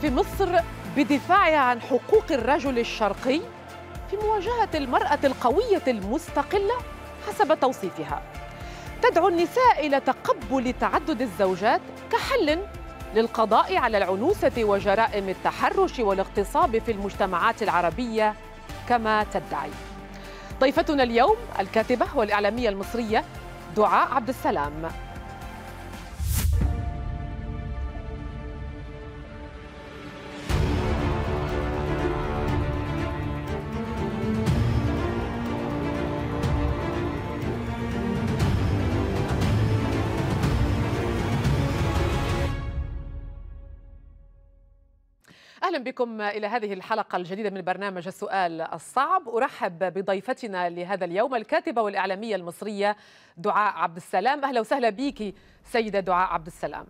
في مصر بدفاعها عن حقوق الرجل الشرقي في مواجهة المرأة القوية المستقلة حسب توصيفها تدعو النساء إلى تقبل تعدد الزوجات كحل للقضاء على العنوسة وجرائم التحرش والاغتصاب في المجتمعات العربية كما تدعي ضيفتنا اليوم الكاتبة والإعلامية المصرية دعاء عبد السلام اهلا بكم الى هذه الحلقه الجديده من برنامج السؤال الصعب ارحب بضيفتنا لهذا اليوم الكاتبه والاعلاميه المصريه دعاء عبد السلام اهلا وسهلا بك سيده دعاء عبد السلام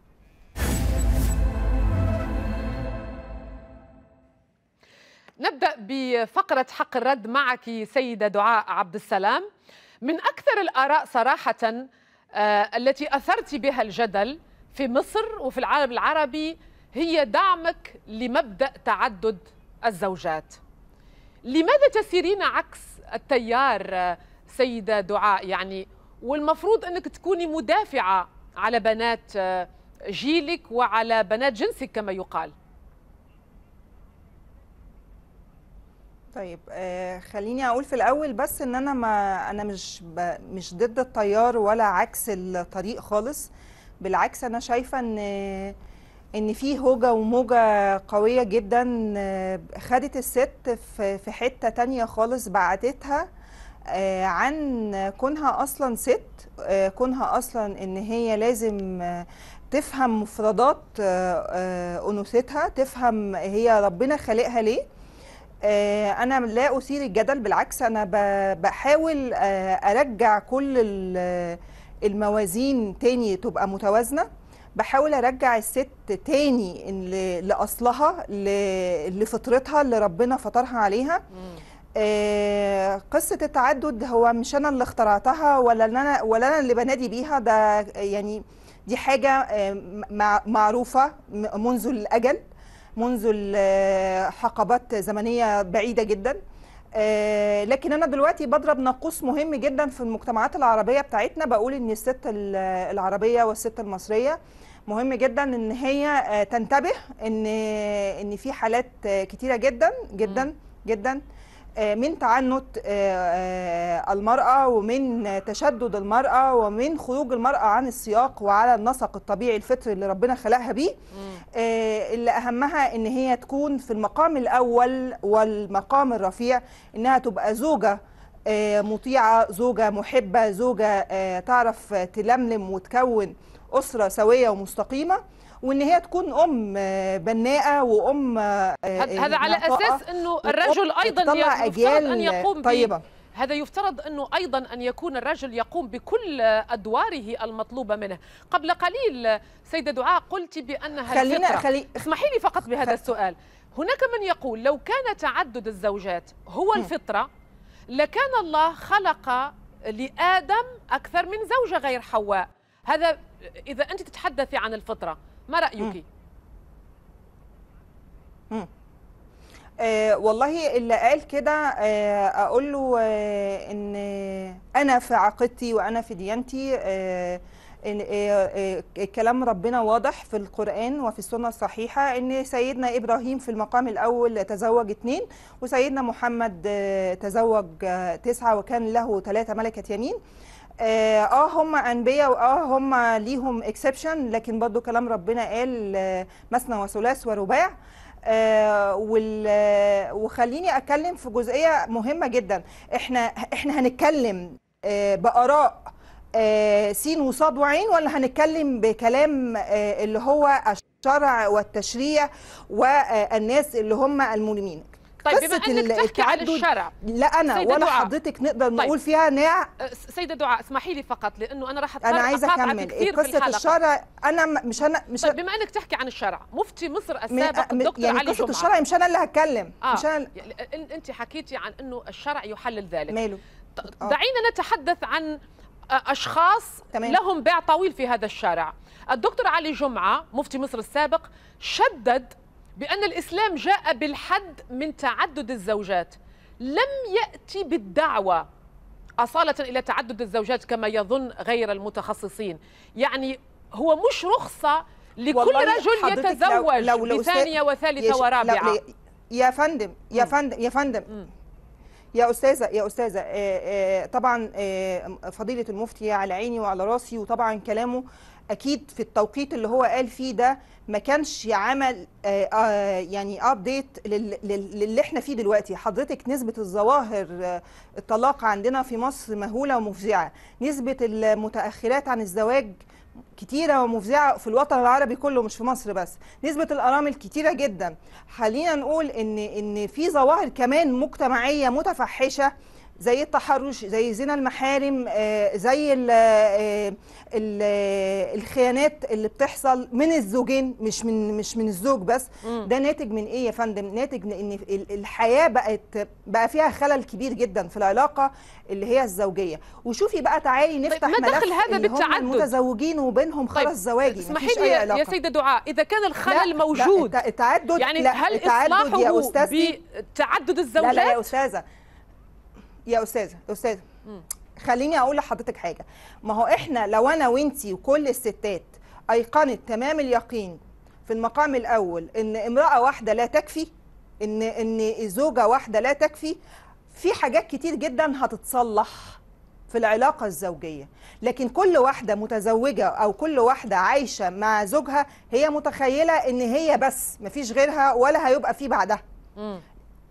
نبدا بفقره حق الرد معك سيده دعاء عبد السلام من اكثر الاراء صراحه آه، التي اثرت بها الجدل في مصر وفي العالم العربي هي دعمك لمبدا تعدد الزوجات لماذا تسيرين عكس التيار سيده دعاء يعني والمفروض انك تكوني مدافعه على بنات جيلك وعلى بنات جنسك كما يقال طيب آه، خليني اقول في الاول بس ان انا ما انا مش مش ضد التيار ولا عكس الطريق خالص بالعكس انا شايفه ان ان في هوجه وموجه قويه جدا آه، خدت الست في حته تانية خالص بعتتها آه، عن كونها اصلا ست آه، كونها اصلا ان هي لازم تفهم مفردات انوثتها تفهم هي ربنا خلقها ليه انا لا اثير الجدل بالعكس انا بحاول ارجع كل الموازين تاني تبقى متوازنه بحاول ارجع الست تاني لاصلها لفطرتها اللي ربنا فطرها عليها آه قصه التعدد هو مش انا اللي اخترعتها ولا انا ولا انا اللي بنادي بيها ده يعني دي حاجه آه، معروفه منذ الاجل منذ آه، حقبات زمنيه بعيده جدا آه، لكن انا دلوقتي بضرب ناقوس مهم جدا في المجتمعات العربيه بتاعتنا بقول ان الست العربيه والست المصريه مهم جدا ان هي آه، تنتبه ان ان في حالات آه، كتيره جدا جدا جدا آه، من تعنت المرأة ومن تشدد المرأة ومن خروج المرأة عن السياق وعلى النسق الطبيعي الفطري اللي ربنا خلقها بيه اللي أهمها إن هي تكون في المقام الأول والمقام الرفيع إنها تبقى زوجة مطيعة زوجة محبة زوجة تعرف تلملم وتكون اسره سويه ومستقيمه وان هي تكون ام آه، بناءه وام آه، هذا على اساس انه الرجل ايضا يفترض ان يقوم طيبه هذا يفترض انه ايضا ان يكون الرجل يقوم بكل ادواره المطلوبه منه قبل قليل سيده دعاء قلت بانها خلينا خلي... اسمحي لي فقط بهذا خ... السؤال هناك من يقول لو كان تعدد الزوجات هو الفطره لكان الله خلق لادم اكثر من زوجه غير حواء هذا اذا انت تتحدثي عن الفطره ما رايك آه والله اللي قال كده آه اقول له آه ان انا في عقيدتي وانا في ديانتي آه،, آه،, آه كلام ربنا واضح في القرآن وفي السنة الصحيحة أن سيدنا إبراهيم في المقام الأول تزوج اثنين وسيدنا محمد آه، تزوج تسعة وكان له ثلاثة ملكة يمين آه،, اه, هم انبياء واه هم ليهم اكسبشن لكن برضو كلام ربنا قال آه، مثنى وثلاث ورباع آه وال آه، وخليني اتكلم في جزئيه مهمه جدا احنا احنا هنتكلم آه باراء آه سين وصاد وعين ولا هنتكلم بكلام اللي هو الشرع والتشريع والناس اللي هم الملمين طيب قصه التعدد الشرع لا انا ولا دعاء. حضرتك نقدر طيب. نقول طيب. فيها نع أه، سيده دعاء اسمحي لي فقط لانه انا راح انا عايزه اكمل قصه الشرع انا مش انا مش طيب بما انك تحكي عن الشرع مفتي مصر السابق الدكتور يعني علي قصه جمعة. الشرع مش انا اللي هتكلم آه. مش انا يعني انت حكيتي عن انه الشرع يحلل ذلك ماله آه. دعينا نتحدث عن آه، اشخاص تمام. لهم باع طويل في هذا الشارع الدكتور علي جمعه مفتي مصر السابق شدد بأن الإسلام جاء بالحد من تعدد الزوجات لم يأتي بالدعوة أصالة إلى تعدد الزوجات كما يظن غير المتخصصين يعني هو مش رخصة لكل رجل يتزوج لو لو بثانية وثالثة ورابعة يا فندم يا فندم يا فندم يا استاذه يا استاذه آه، آه، طبعا آه، فضيله المفتي على عيني وعلى راسي وطبعا كلامه اكيد في التوقيت اللي هو قال فيه ده ما كانش عمل آه، آه، يعني ابديت للي احنا فيه دلوقتي حضرتك نسبه الظواهر آه، الطلاق عندنا في مصر مهوله ومفزعه نسبه المتاخرات عن الزواج كتيره ومفزعه في الوطن العربي كله مش في مصر بس نسبه الارامل كتيره جدا خلينا نقول ان ان في ظواهر كمان مجتمعيه متفحشه زي التحرش زي زنا المحارم آه، زي آه، آه، الخيانات اللي بتحصل من الزوجين مش من مش من الزوج بس ده ناتج من ايه يا فندم ناتج من ان الحياه بقت بقى فيها خلل كبير جدا في العلاقه اللي هي الزوجيه وشوفي بقى تعالي طيب، نفتح طيب ما دخل هذا بالتعدد المتزوجين وبينهم خلاص طيب زواجي اسمحي لي يا سيده دعاء اذا كان الخلل لا موجود لا التعدد يعني هل التعدد يا استاذتي الزوجات لا لا يا استاذه يا استاذه استاذه خليني اقول لحضرتك حاجه ما هو احنا لو انا وانتي وكل الستات ايقنت تمام اليقين في المقام الاول ان امراه واحده لا تكفي ان ان زوجه واحده لا تكفي في حاجات كتير جدا هتتصلح في العلاقه الزوجيه لكن كل واحده متزوجه او كل واحده عايشه مع زوجها هي متخيله ان هي بس مفيش غيرها ولا هيبقى في بعدها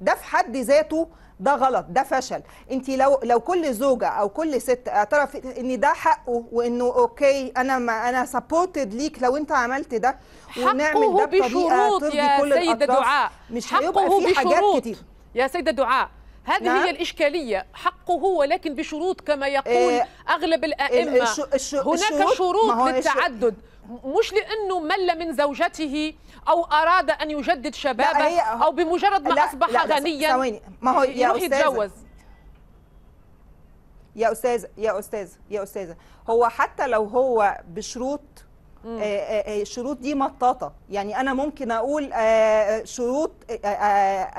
ده في حد ذاته ده غلط ده فشل انت لو لو كل زوجه او كل ست اعترف ان ده حقه وانه اوكي انا ما انا سبورتد ليك لو انت عملت ده ونعمل ده بشروط يا كل سيدة دعاء. مش هيبقى في حاجات كتير يا سيده دعاء هذه نعم. هي الإشكالية حقه ولكن بشروط كما يقول إيه أغلب الأئمة الشو... الشو... هناك شروط للتعدد مش لانه مل من زوجته او اراد ان يجدد شبابه او بمجرد ما لا اصبح لا غنيا ثواني ما هو يا يتجوز يا استاذ يا استاذ يا استاذه هو حتى لو هو بشروط الشروط آه، آه، آه، دي مطاطه يعني انا ممكن اقول شروط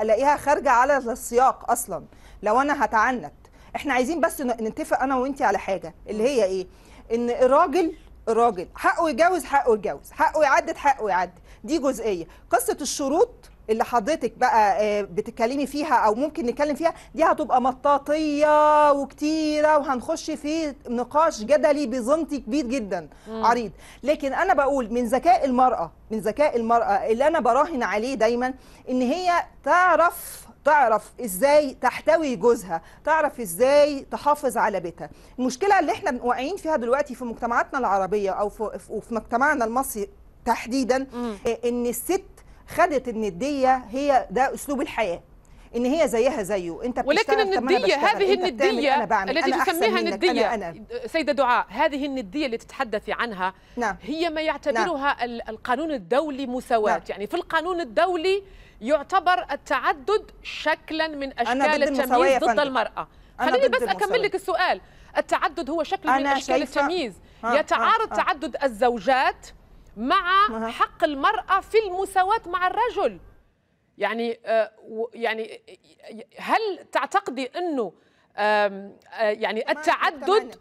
الاقيها خارجه على السياق اصلا لو انا هتعنت احنا عايزين بس نتفق انا وانت على حاجه اللي هي ايه ان الراجل الراجل حقه يتجوز حقه يتجوز حقه يعدد حقه يعدد دي جزئيه قصه الشروط اللي حضرتك بقى آه، بتتكلمي فيها او ممكن نتكلم فيها دي هتبقى مطاطيه وكتيره وهنخش في نقاش جدلي بظنتي كبير جدا مم. عريض لكن انا بقول من ذكاء المراه من ذكاء المراه اللي انا براهن عليه دايما ان هي تعرف تعرف ازاي تحتوي جوزها تعرف ازاي تحافظ على بيتها المشكله اللي احنا واقعين فيها دلوقتي في مجتمعاتنا العربيه او في, في مجتمعنا المصري تحديدا إيه، ان الست خدت ان الديه هي ده اسلوب الحياه ان هي زيها زيه انت ولكن النديه هذه النديه التي تسميها نديه أنا أنا. سيده دعاء هذه النديه اللي تتحدثي عنها نعم. هي ما يعتبرها نعم. القانون الدولي مساواه نعم. يعني في القانون الدولي يعتبر التعدد شكلا من اشكال التمييز ضد المراه خليني بس اكمل لك السؤال التعدد هو شكل من اشكال التمييز يتعارض تعدد الزوجات مع حق المراه في المساواه مع الرجل يعني آه، يعني هل تعتقدي انه آه، يعني التعدد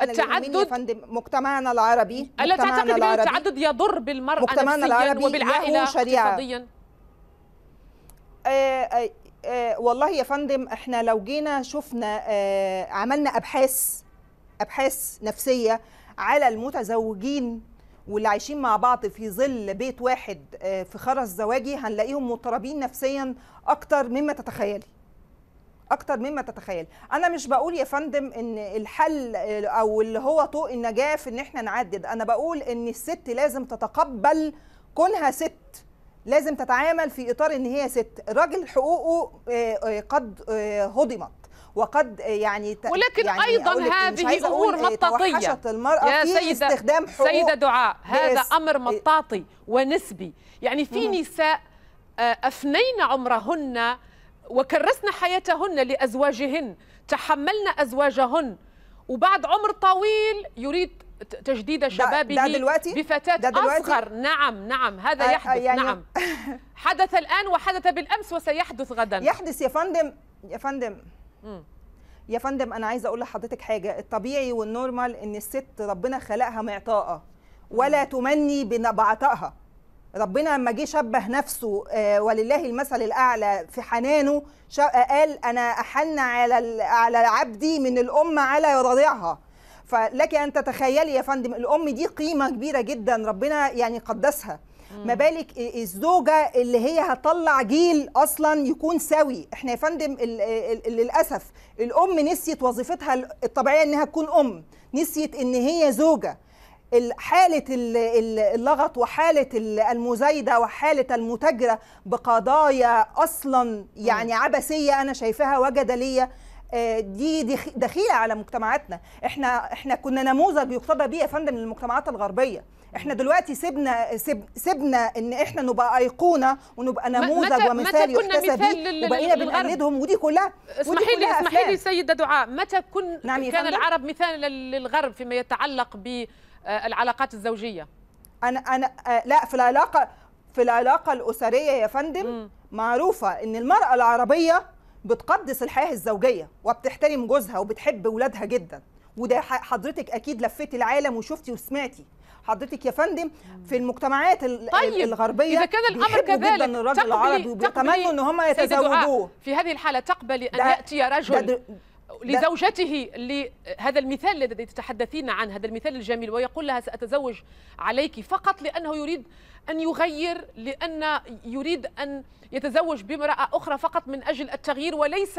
التعدد مجتمعنا العربي الا تعتقد التعدد يضر بالمراه مجتمعنا نفسيا العربي وبالعائله اقتصاديا آه، آه، آه، والله يا فندم احنا لو جينا شفنا عملنا ابحاث ابحاث نفسيه على المتزوجين واللي عايشين مع بعض في ظل بيت واحد في خرز زواجي هنلاقيهم مضطربين نفسيا اكتر مما تتخيلي اكتر مما تتخيل انا مش بقول يا فندم ان الحل او اللي هو طوق النجاه في ان احنا نعدد انا بقول ان الست لازم تتقبل كونها ست لازم تتعامل في اطار ان هي ست راجل حقوقه آه، آه، قد آه، هضمت وقد يعني ولكن يعني ايضا إيه، هذه امور إيه، مطاطيه المرأة يا سيدة استخدام حقوق سيدة دعاء هذا امر إيه. مطاطي ونسبي يعني في نساء افنين عمرهن وكرسن حياتهن لازواجهن تحملن ازواجهن وبعد عمر طويل يريد تجديد شبابه ده دلوقتي بفتاة ده دلوقتي أصغر نعم نعم هذا يحدث يعني نعم حدث الآن وحدث بالأمس وسيحدث غدا يحدث يا فندم يا فندم يا فندم أنا عايزة أقول لحضرتك حاجة الطبيعي والنورمال إن الست ربنا خلقها معطاءة ولا تمني بعطائها ربنا لما جه شبه نفسه آه، ولله المثل الاعلى في حنانه قال انا احن على على عبدي من الام على رضيعها فلك ان تتخيلي يا فندم الام دي قيمه كبيره جدا ربنا يعني قدسها ما بالك الزوجه اللي هي هتطلع جيل اصلا يكون سوي احنا يا فندم للاسف الام نسيت وظيفتها الطبيعيه انها تكون ام نسيت ان هي زوجه حالة اللغط وحالة المزايدة وحالة المتاجرة بقضايا أصلا يعني عبثية أنا شايفاها وجدليه آه، دي دخيله على مجتمعاتنا احنا احنا كنا نموذج يقتدى بيه يا فندم للمجتمعات الغربيه احنا دلوقتي سيبنا سب سيبنا ان احنا نبقى ايقونه ونبقى نموذج ومثال يحتذى بيه وبقينا بنقلدهم ودي كلها اسمحي لي اسمحي لي سيده دعاء متى كن نعم كان العرب مثال للغرب فيما يتعلق بالعلاقات آه، الزوجيه انا انا آه، لا في العلاقه في العلاقه الاسريه يا فندم م. معروفه ان المراه العربيه بتقدس الحياه الزوجيه وبتحترم جوزها وبتحب ولادها جدا وده حضرتك اكيد لفيتي العالم وشفتي وسمعتي حضرتك يا فندم في المجتمعات طيب الغربيه اذا كان الامر كذلك جدا الراجل العربي وبيتمنوا ان هم يتزوجوه في هذه الحاله تقبلي ان ياتي رجل لزوجته لهذا المثال الذي تتحدثين عنه هذا المثال الجميل ويقول لها سأتزوج عليك فقط لأنه يريد أن يغير لأن يريد أن يتزوج بامرأة أخرى فقط من أجل التغيير وليس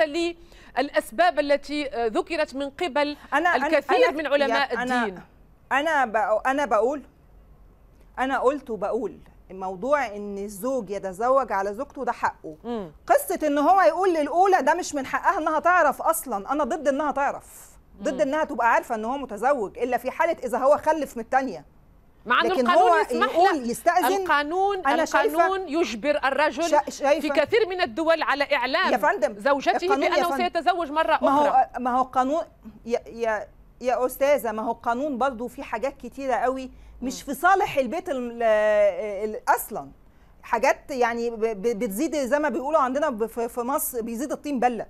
للأسباب التي ذكرت من قبل أنا الكثير أنا من علماء يعني أنا الدين أنا أنا بقول أنا قلت وبقول موضوع ان الزوج يتزوج على زوجته ده حقه مم. قصه ان هو يقول للاولى ده مش من حقها انها تعرف اصلا انا ضد انها تعرف ضد مم. انها تبقى عارفه ان هو متزوج الا في حاله اذا هو خلف من الثانيه مع انه القانون هو يسمح يقول يستأذن القانون أنا القانون يجبر الرجل شايفة في كثير من الدول على اعلام يا فندم زوجته بانه سيتزوج مره اخرى ما هو ما هو قانون يا, يا يا استاذه ما هو القانون برضو في حاجات كتيره قوي مش في صالح البيت الـ الـ اصلا حاجات يعني بتزيد زي ما بيقولوا عندنا في مصر بيزيد الطين بله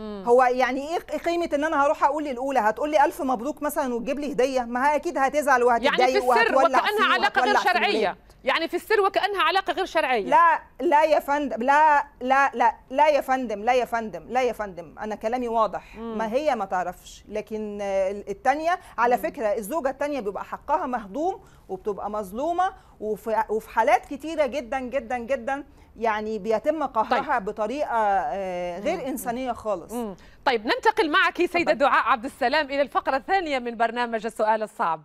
هو يعني ايه قيمه ان انا هروح اقول للاولى هتقول لي الف مبروك مثلا وتجيب لي هديه ما هي اكيد هتزعل وهتتضايق يعني في السر وكانها علاقه غير شرعيه يعني في السر وكانها علاقه غير شرعيه لا لا يا فندم لا لا لا لا يا فندم لا يا فندم لا يا فندم انا كلامي واضح مم. ما هي ما تعرفش لكن الثانيه على مم. فكره الزوجه الثانيه بيبقى حقها مهضوم وبتبقى مظلومه وفي وفي حالات كتيره جدا جدا جدا يعني بيتم قهرها طيب. بطريقه آه، غير مم. انسانيه خالص مم. طيب ننتقل معك سيده دعاء عبد السلام الى الفقره الثانيه من برنامج السؤال الصعب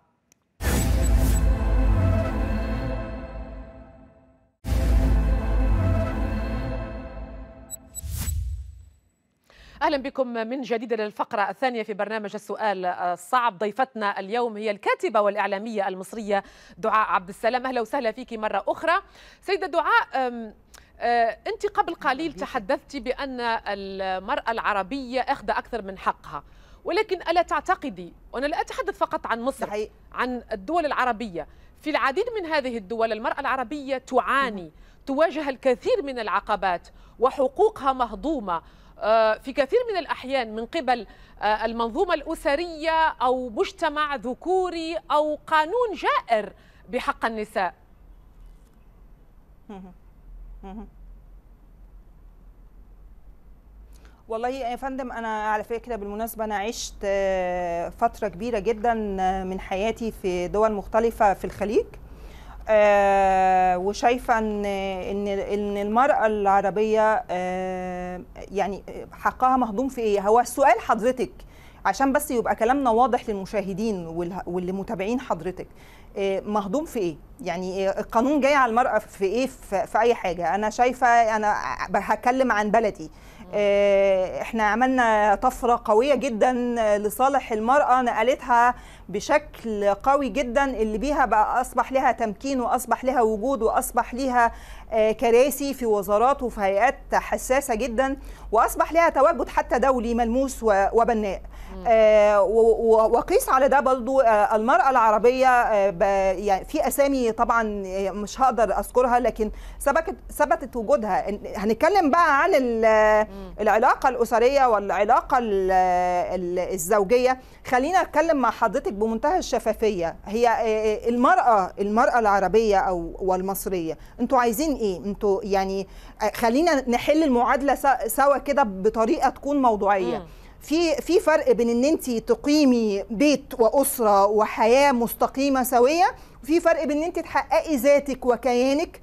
اهلا بكم من جديد للفقره الثانيه في برنامج السؤال الصعب ضيفتنا اليوم هي الكاتبه والاعلاميه المصريه دعاء عبد السلام اهلا وسهلا فيك مره اخرى سيده دعاء أه، انت قبل قليل تحدثت بان المراه العربيه اخذ اكثر من حقها ولكن الا تعتقدي وانا لا اتحدث فقط عن مصر صحيح. عن الدول العربيه في العديد من هذه الدول المراه العربيه تعاني تواجه الكثير من العقبات وحقوقها مهضومه آه، في كثير من الأحيان من قبل آه، المنظومة الأسرية أو مجتمع ذكوري أو قانون جائر بحق النساء والله يا فندم انا على فكره بالمناسبه انا عشت آه، فتره كبيره جدا من حياتي في دول مختلفه في الخليج وشايفه ان ان المراه العربيه يعني حقها مهضوم في ايه هو السؤال حضرتك عشان بس يبقى كلامنا واضح للمشاهدين والمتابعين حضرتك آه، مهضوم في ايه يعني آه، القانون جاي على المرأة في ايه في اي حاجة انا شايفة انا هتكلم عن بلدي آه، احنا عملنا طفرة قوية جدا لصالح المرأة نقلتها بشكل قوي جدا اللي بيها بقى اصبح لها تمكين واصبح لها وجود واصبح لها آه، كراسي في وزارات وفي هيئات حساسه جدا واصبح لها تواجد حتى دولي ملموس وبناء آه، وقيس على ده برضو آه، المراه العربيه يعني في اسامي طبعا مش هقدر اذكرها لكن ثبتت وجودها هنتكلم بقى عن العلاقه الاسريه والعلاقه الزوجيه خلينا اتكلم مع حضرتك بمنتهى الشفافيه هي آه، آه، المراه المراه العربيه او والمصريه انتوا عايزين ايه انتوا يعني آه، خلينا نحل المعادله سوا كده بطريقه تكون موضوعيه م. في في فرق بين ان انت تقيمي بيت واسره وحياه مستقيمه سويه وفي فرق بين ان انت تحققي ذاتك وكيانك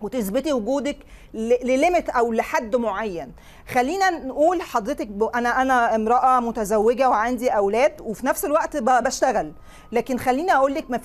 وتثبتي وجودك لليميت او لحد معين خلينا نقول حضرتك ب... انا انا امراه متزوجه وعندي اولاد وفي نفس الوقت ب... بشتغل لكن خليني اقول لك ما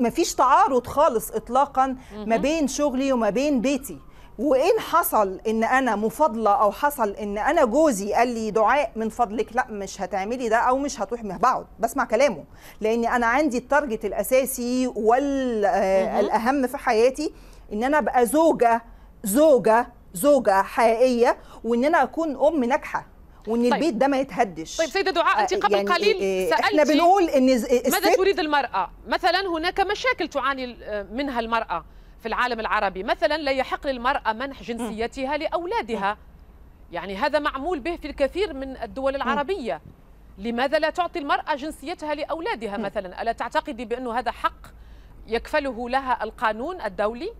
ما فيش تعارض خالص اطلاقا ما بين شغلي وما بين بيتي وان حصل ان انا مفاضله او حصل ان انا جوزي قال لي دعاء من فضلك لا مش هتعملي ده او مش هتروحي بقعد بسمع كلامه لان انا عندي التارجت الاساسي والاهم آه، في حياتي ان انا ابقى زوجه زوجه زوجه حقيقيه وان انا اكون ام ناجحه وان طيب. البيت ده ما يتهدش طيب سيده دعاء آه، انت قبل يعني قليل إيه، إيه، سالتي احنا بنقول ان إيه، ماذا تريد المراه مثلا هناك مشاكل تعاني منها المراه في العالم العربي مثلا لا يحق للمراه منح جنسيتها لاولادها يعني هذا معمول به في الكثير من الدول العربيه لماذا لا تعطي المراه جنسيتها لاولادها مثلا الا تعتقدي بانه هذا حق يكفله لها القانون الدولي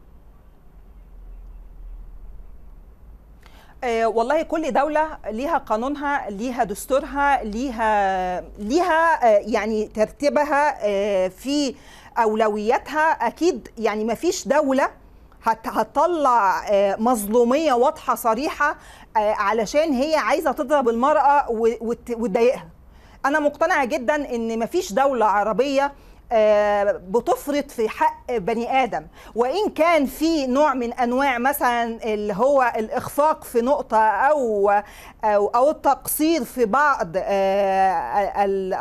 آه، والله كل دولة ليها قانونها ليها دستورها ليها ليها آه، يعني ترتيبها آه، في أولوياتها أكيد يعني ما فيش دولة هتطلع مظلومية واضحة صريحة علشان هي عايزة تضرب المرأة وتضايقها أنا مقتنعة جدا إن ما فيش دولة عربية آه، بتفرط في حق بني ادم وان كان في نوع من انواع مثلا اللي هو الاخفاق في نقطه او او, أو التقصير في بعض آه،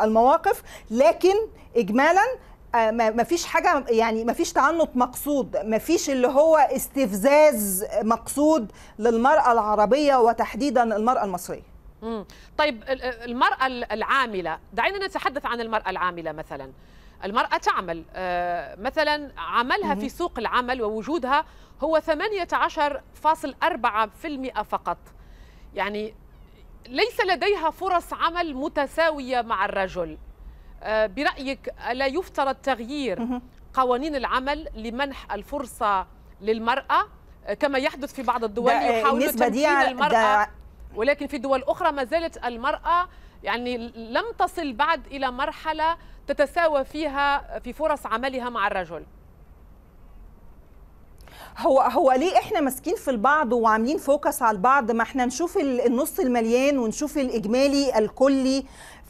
المواقف لكن اجمالا آه، ما فيش حاجه يعني ما فيش تعنت مقصود ما فيش اللي هو استفزاز مقصود للمراه العربيه وتحديدا المراه المصريه طيب المرأة العاملة دعينا نتحدث عن المرأة العاملة مثلا المرأة تعمل آه، مثلا عملها في سوق العمل ووجودها هو 18.4% فقط يعني ليس لديها فرص عمل متساوية مع الرجل آه، برأيك ألا يفترض تغيير قوانين العمل لمنح الفرصة للمرأة آه، كما يحدث في بعض الدول يحاولون تمكين المرأة ولكن في دول أخرى ما زالت المرأة يعني لم تصل بعد إلى مرحلة تتساوى فيها في فرص عملها مع الرجل هو هو ليه احنا ماسكين في البعض وعاملين فوكس على البعض ما احنا نشوف النص المليان ونشوف الاجمالي الكلي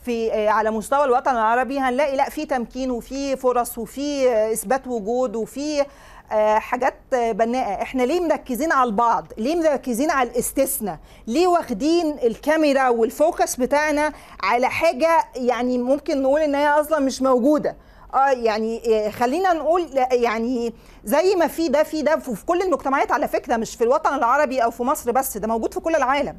في آه، على مستوى الوطن العربي هنلاقي لا في تمكين وفي فرص وفي آه، اثبات وجود وفي آه، حاجات بناءه احنا ليه مركزين على البعض ليه مركزين على الاستثناء ليه واخدين الكاميرا والفوكس بتاعنا على حاجه يعني ممكن نقول ان هي اصلا مش موجوده اه يعني آه، خلينا نقول يعني زي ما في ده في ده في كل المجتمعات على فكره مش في الوطن العربي او في مصر بس ده موجود في كل العالم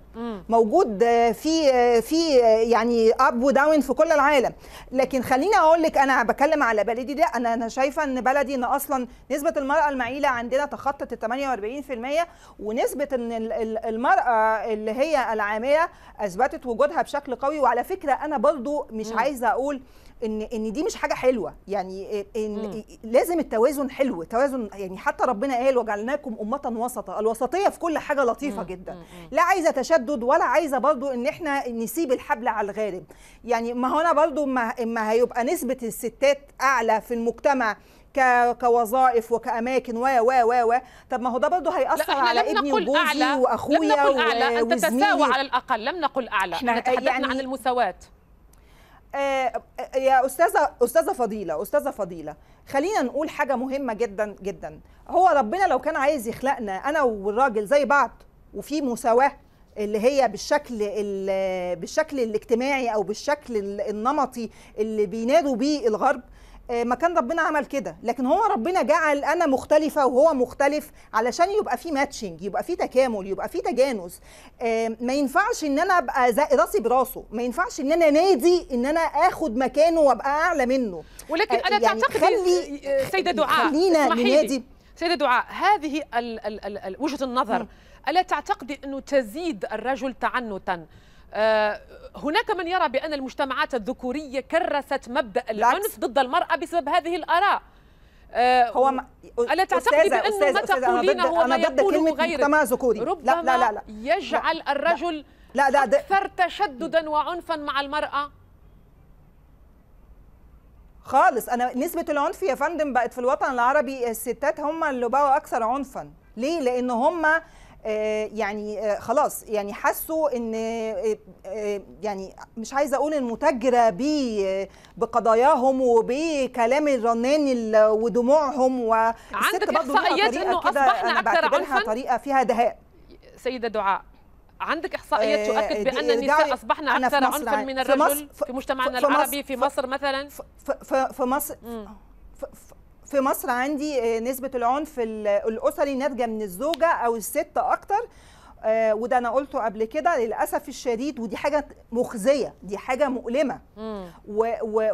موجود آه، في آه، في يعني اب وداون في كل العالم لكن خليني اقول لك انا بتكلم على بلدي ده انا انا شايفه ان بلدي ان اصلا نسبه المراه المعيله عندنا تخطت ال 48% ونسبه ان المراه اللي هي العامله اثبتت وجودها بشكل قوي وعلى فكره انا برضو مش عايزه اقول ان ان دي مش حاجه حلوه يعني إيه، إن مم. إيه، لازم التوازن حلو توازن يعني حتى ربنا قال وجعلناكم امه وسطا الوسطيه في كل حاجه لطيفه مم. جدا مم. لا عايزه تشدد ولا عايزه برضو ان احنا نسيب الحبل على الغارب يعني ما هو انا برضو ما, اما هيبقى نسبه الستات اعلى في المجتمع كوظائف وكاماكن و و و و طب ما هو ده برضه هياثر على ابني وجوزي أعلى. واخويا لم نقل اعلى انت تساوى على الاقل لم نقل اعلى احنا تحدثنا يعني... عن المساواه آه، آه، يا استاذه استاذه فضيله استاذه فضيله خلينا نقول حاجه مهمه جدا جدا هو ربنا لو كان عايز يخلقنا انا والراجل زي بعض وفي مساواه اللي هي بالشكل بالشكل الاجتماعي او بالشكل النمطي اللي بينادوا بيه الغرب آه، مكان ربنا عمل كده لكن هو ربنا جعل انا مختلفه وهو مختلف علشان يبقى في ماتشنج يبقى في تكامل يبقى في تجانس آه، ما ينفعش ان انا ابقى راسي براسه ما ينفعش ان انا نادي ان انا اخد مكانه وابقى اعلى منه ولكن آه، انا يعني تعتقد خلي سيده دعاء خلينا ننادي سيده دعاء هذه ال ال ال ال وجهه النظر م. الا تعتقدي انه تزيد الرجل تعنتا آه هناك من يرى بأن المجتمعات الذكورية كرست مبدأ العنف ضد المرأة بسبب هذه الآراء آه، هو ما الا تعتقد بانه أستاذة ما تقولين هو ما يقوله غيرك مجتمع ذكوري ربما لا لا لا يجعل لا الرجل لا لا اكثر تشددا وعنفا مع المراه خالص انا نسبه العنف يا فندم بقت في الوطن العربي الستات هم اللي بقوا اكثر عنفا ليه لان هم آه، يعني آه، خلاص يعني حسوا ان آه، يعني مش عايزه اقول ب بقضاياهم وبكلام الرنان ودموعهم والست برضه احصائيات انه اصبحنا اكثر عنفا طريقه فيها دهاء سيده دعاء عندك احصائيات تؤكد بان النساء اصبحن اكثر عنفا يعني. من الرجل في, في مجتمعنا في العربي في مصر مثلا في في, في مصر في مصر عندي آه، نسبه العنف الاسري ناتجه من الزوجه او الست اكتر آه، وده انا قلته قبل كده للاسف الشديد ودي حاجه مخزيه دي حاجه مؤلمه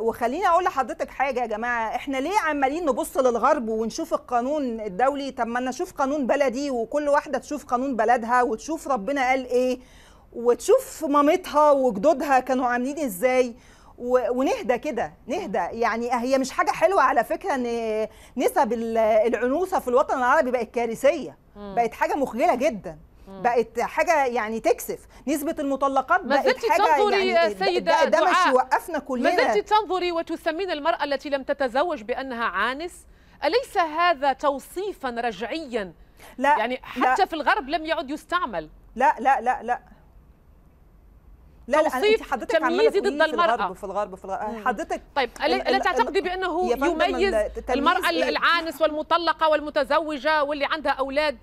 وخليني اقول لحضرتك حاجه يا جماعه احنا ليه عمالين نبص للغرب ونشوف القانون الدولي طب ما انا اشوف قانون بلدي وكل واحده تشوف قانون بلدها وتشوف ربنا قال ايه وتشوف مامتها وجدودها كانوا عاملين ازاي ونهدى كده نهدى يعني أه، هي مش حاجه حلوه على فكره ان نسب العنوسه في الوطن العربي بقت كارثيه بقت حاجه مخجله جدا بقت حاجه يعني تكسف نسبه المطلقات بقت حاجه تنظري يعني سيدة ده, ده مش يوقفنا كلنا ما زلت تنظري وتسمين المراه التي لم تتزوج بانها عانس اليس هذا توصيفا رجعيا لا يعني حتى لا في الغرب لم يعد يستعمل لا لا لا لا لا لا انت حضرتك تمييزي ضد المراه في الغرب في الغرب في الغرب. حضرتك طيب الا تعتقدي بانه يميز المراه إيه؟ العانس والمطلقه والمتزوجه واللي عندها اولاد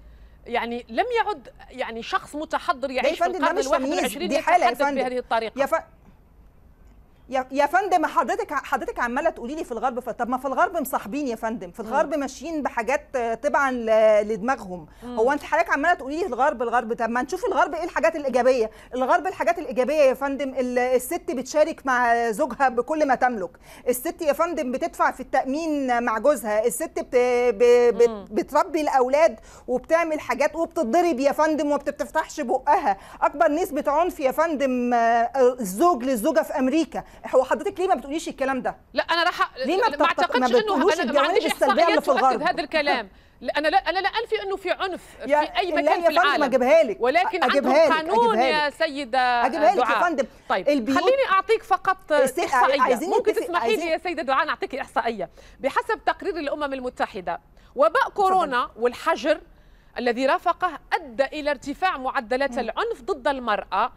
يعني لم يعد يعني شخص متحضر يعيش في القرن الواحد والعشرين يتحدث بهذه الطريقه يا يا فندم حضرتك حضرتك عماله تقولي لي في الغرب طب ما في الغرب مصاحبين يا فندم في الغرب ماشيين بحاجات تبعا لدماغهم هو انت حضرتك عماله تقولي لي الغرب الغرب طب ما نشوف الغرب ايه الحاجات الايجابيه الغرب الحاجات الايجابيه يا فندم الست بتشارك مع زوجها بكل ما تملك الست يا فندم بتدفع في التامين مع جوزها الست بت... بت... بتربي الاولاد وبتعمل حاجات وبتضرب يا فندم وبتفتحش بقها اكبر نسبه عنف يا فندم آه، الزوج للزوجه في امريكا هو حضرتك ليه ما بتقوليش الكلام ده لا انا راح ليه ما, ما اعتقدش انه انا ما عنديش احصائيات هذا الكلام انا لا انا لا انفي انه في عنف في اي مكان في العالم اجيبها لك ولكن أجيبها لك. قانون أجيبها يا سيده اجيبها لك يا فندم طيب البيوت خليني اعطيك فقط إيه، احصائيه ممكن تسمحي لي يا سيده دعاء نعطيك احصائيه بحسب تقرير الامم المتحده وباء كورونا والحجر الذي رافقه ادى الى ارتفاع معدلات العنف ضد المراه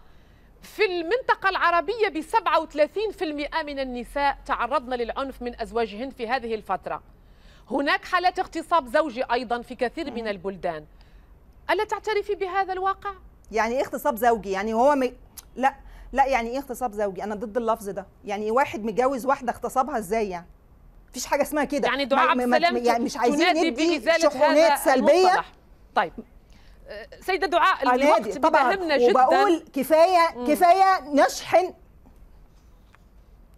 في المنطقة العربية ب 37% من النساء تعرضن للعنف من أزواجهن في هذه الفترة هناك حالات اغتصاب زوجي أيضا في كثير من البلدان ألا تعترفي بهذا الواقع؟ يعني إيه اغتصاب زوجي؟ يعني هو مي... لا لا يعني إيه اغتصاب زوجي؟ أنا ضد اللفظ ده يعني واحد متجوز واحدة اغتصبها إزاي يعني؟ مفيش حاجة اسمها كده يعني دعاء ما... ما... يعني مش عايزين ندي سلبية المصطلح. طيب سيده دعاء الوقت طبعا بيهمنا جدا وبقول كفايه مم. كفايه نشحن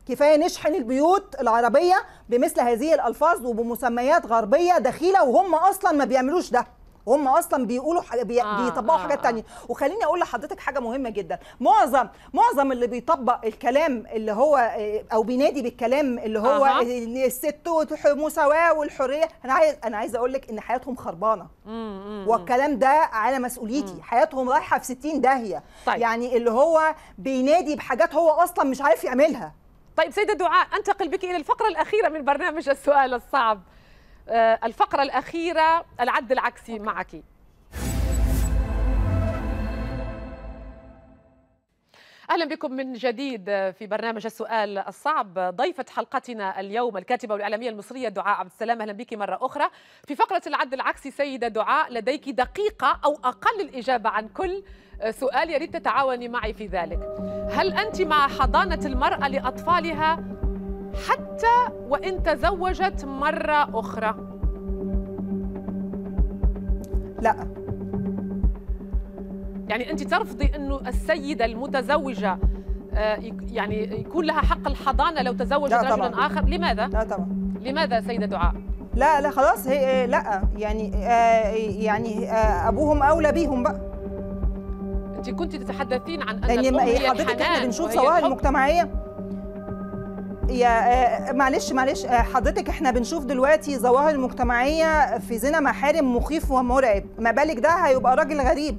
كفايه نشحن البيوت العربيه بمثل هذه الالفاظ وبمسميات غربيه دخيله وهم اصلا ما بيعملوش ده هم اصلا بيقولوا حاجة بي... آه بيطبقوا آه حاجات تانية آه. وخليني اقول لحضرتك حاجه مهمه جدا معظم معظم اللي بيطبق الكلام اللي هو او بينادي بالكلام اللي هو آه. الست مساواه والحريه انا عايز انا عايز اقول لك ان حياتهم خربانه والكلام ده على مسؤوليتي حياتهم رايحه في 60 داهيه طيب. يعني اللي هو بينادي بحاجات هو اصلا مش عارف يعملها طيب سيدة دعاء انتقل بك الى الفقره الاخيره من برنامج السؤال الصعب آه، الفقرة الأخيرة العد العكسي معك اهلا بكم من جديد في برنامج السؤال الصعب ضيفه حلقتنا اليوم الكاتبه والاعلاميه المصريه دعاء عبد السلام اهلا بك مره اخرى في فقره العد العكسي سيده دعاء لديك دقيقه او اقل الاجابه عن كل سؤال يا ريت تتعاوني معي في ذلك هل انت مع حضانه المراه لاطفالها حتى وإن تزوجت مرة أخرى لا يعني أنت ترفضي أنه السيدة المتزوجة آه، يعني يكون لها حق الحضانة لو تزوجت رجلا آخر لماذا؟ لا طبعا لماذا سيدة دعاء؟ لا لا خلاص هي لا يعني آه، يعني آه، ابوهم اولى بيهم بقى انت كنت تتحدثين عن ان يعني حضرتك احنا بنشوف ظواهر مجتمعيه يا آه، معلش معلش آه، حضرتك احنا بنشوف دلوقتي ظواهر مجتمعيه في زنا محارم مخيف ومرعب ما بالك ده هيبقى راجل غريب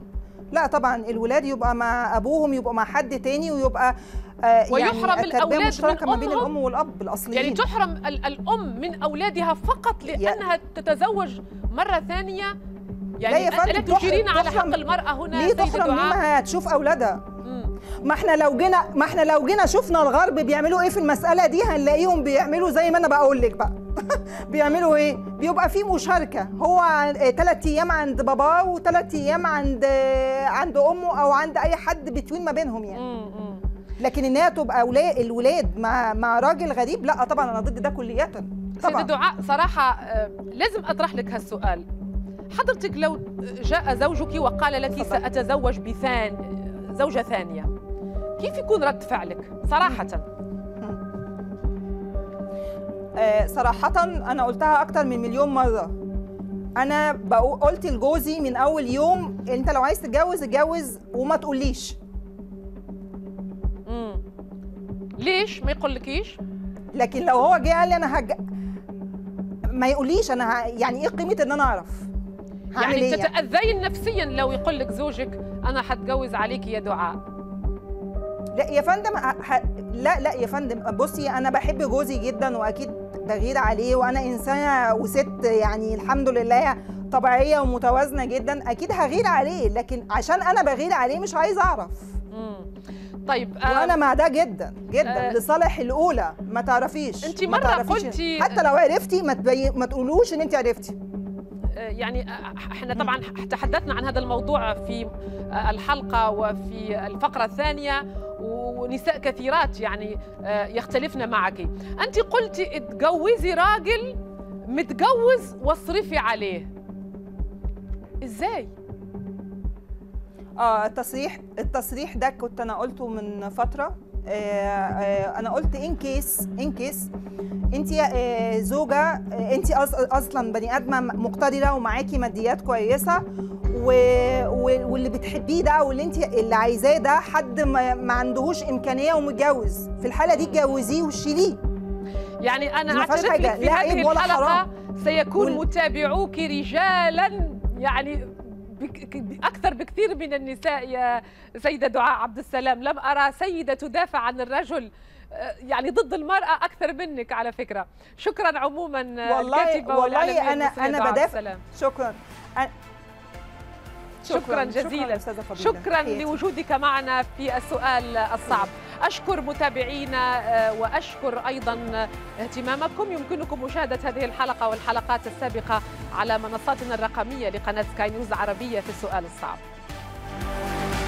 لا طبعا الولاد يبقى مع ابوهم يبقى مع حد تاني ويبقى آه، يعني ويحرم يعني الاولاد مشتركه ما بين الام والاب الاصليين يعني تحرم الام من اولادها فقط لانها تتزوج مره ثانيه يعني لا تجيرين على حق المراه هنا ليه تحرم منها تشوف اولادها ما احنا لو جينا ما احنا لو جينا شفنا الغرب بيعملوا ايه في المساله دي هنلاقيهم بيعملوا زي ما انا بقول لك بقى بيعملوا ايه بيبقى في مشاركه هو ثلاث ايام عند باباه وثلاث ايام عند عند امه او عند اي حد بتوين ما بينهم يعني لكن ان هي تبقى اولاد الولاد مع مع راجل غريب لا طبعا انا ضد ده كليا طبعا دعاء صراحه آه، لازم اطرح لك هالسؤال حضرتك لو جاء زوجك وقال لك ساتزوج بثان زوجه ثانيه كيف يكون رد فعلك صراحة؟ آه، صراحة أنا قلتها أكتر من مليون مرة أنا قلت لجوزي من أول يوم أنت لو عايز تتجوز اتجوز وما تقوليش مم. ليش ما يقولكيش؟ لكن لو هو جه قال لي أنا هج... ما يقوليش أنا ه... يعني إيه قيمة إن أنا أعرف؟ يعني, إيه يعني تتأذين نفسيا لو يقول لك زوجك أنا هتجوز عليكي يا دعاء لا يا فندم ه... لا لا يا فندم بصي انا بحب جوزي جدا واكيد بغير عليه وانا انسانه وست يعني الحمد لله طبيعيه ومتوازنه جدا اكيد هغير عليه لكن عشان انا بغير عليه مش عايز اعرف طيب آه وانا مع ده جدا جدا آه لصالح الاولى ما تعرفيش انت مره قلتي آه، حتى لو عرفتي ما, تبي... ما تقولوش ان انت عرفتي آه، يعني آه، احنا طبعا تحدثنا عن هذا الموضوع في الحلقه وفي الفقره الثانيه ونساء كثيرات يعني آه، يختلفن معك أنت قلتي اتجوزي راجل متجوز واصرفي عليه إزاي؟ اه التصريح التصريح ده كنت انا قلته من فتره آه، آه، انا قلت ان كيس ان كيس انت آه، زوجه انت اصلا بني ادمه مقتدره ومعاكي ماديات كويسه و... واللي بتحبيه ده واللي انت اللي عايزاه ده حد ما... ما عندهوش امكانيه ومتجوز في الحاله دي اتجوزيه وشيليه يعني انا اعترف لك في هذه الحلقه حرام. سيكون وال... متابعوك رجالا يعني بك أكثر بكثير من النساء يا سيدة دعاء عبد السلام لم أرى سيدة تدافع عن الرجل آه، يعني ضد المرأة أكثر منك على فكرة شكرا عموما آه، والله الكاتبة والله أنا أنا بدافع شكرا شكرا جزيلا شكرا, شكرا لوجودك معنا في السؤال الصعب أشكر متابعينا آه، وأشكر أيضا اهتمامكم يمكنكم مشاهدة هذه الحلقة والحلقات السابقة على منصاتنا الرقمية لقناة سكاي نيوز العربية في السؤال الصعب